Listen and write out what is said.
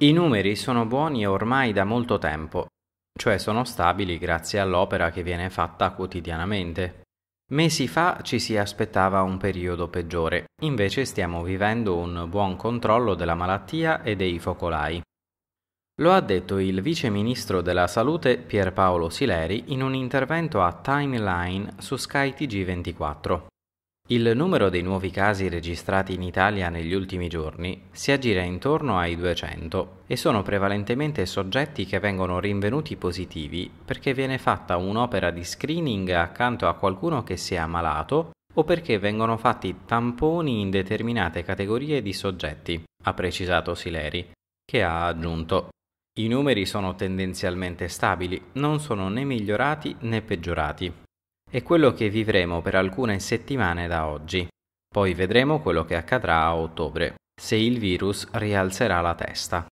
I numeri sono buoni ormai da molto tempo, cioè sono stabili grazie all'opera che viene fatta quotidianamente. Mesi fa ci si aspettava un periodo peggiore, invece stiamo vivendo un buon controllo della malattia e dei focolai. Lo ha detto il vice ministro della salute Pierpaolo Sileri in un intervento a Timeline su Sky TG24. Il numero dei nuovi casi registrati in Italia negli ultimi giorni si aggira intorno ai 200 e sono prevalentemente soggetti che vengono rinvenuti positivi perché viene fatta un'opera di screening accanto a qualcuno che si è ammalato o perché vengono fatti tamponi in determinate categorie di soggetti, ha precisato Sileri, che ha aggiunto i numeri sono tendenzialmente stabili, non sono né migliorati né peggiorati è quello che vivremo per alcune settimane da oggi. Poi vedremo quello che accadrà a ottobre, se il virus rialzerà la testa.